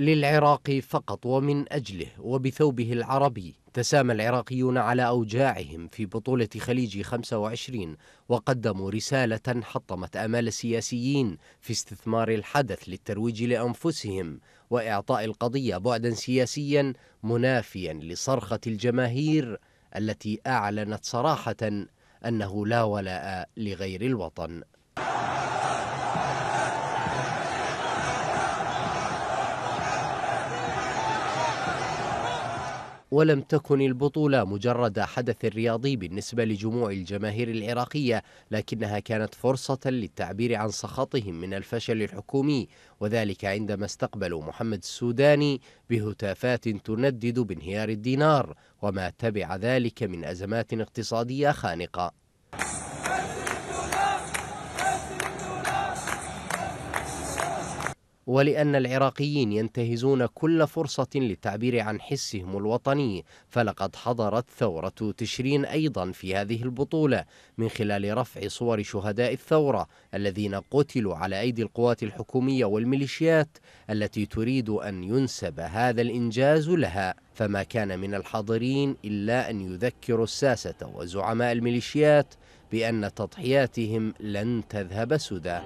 للعراق فقط ومن أجله وبثوبه العربي تسامى العراقيون على أوجاعهم في بطولة خليج 25 وقدموا رسالة حطمت آمال السياسيين في استثمار الحدث للترويج لأنفسهم وإعطاء القضية بعدا سياسيا منافيا لصرخة الجماهير التي أعلنت صراحة أنه لا ولاء لغير الوطن ولم تكن البطولة مجرد حدث رياضي بالنسبة لجموع الجماهير العراقية لكنها كانت فرصة للتعبير عن سخطهم من الفشل الحكومي وذلك عندما استقبلوا محمد السوداني بهتافات تندد بانهيار الدينار وما تبع ذلك من أزمات اقتصادية خانقة ولأن العراقيين ينتهزون كل فرصة للتعبير عن حسهم الوطني فلقد حضرت ثورة تشرين أيضا في هذه البطولة من خلال رفع صور شهداء الثورة الذين قتلوا على أيدي القوات الحكومية والميليشيات التي تريد أن ينسب هذا الإنجاز لها فما كان من الحاضرين إلا أن يذكروا الساسة وزعماء الميليشيات بأن تضحياتهم لن تذهب سدى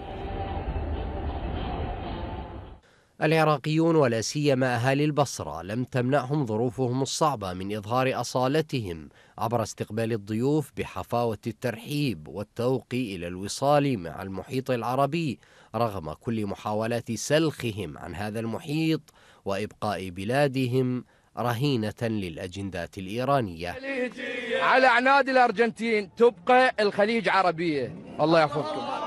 العراقيون ولا سيما أهالي البصرة لم تمنعهم ظروفهم الصعبة من إظهار أصالتهم عبر استقبال الضيوف بحفاوة الترحيب والتوقي إلى الوصال مع المحيط العربي رغم كل محاولات سلخهم عن هذا المحيط وإبقاء بلادهم رهينة للأجندات الإيرانية على عناد الأرجنتين تبقى الخليج عربية الله يحفظكم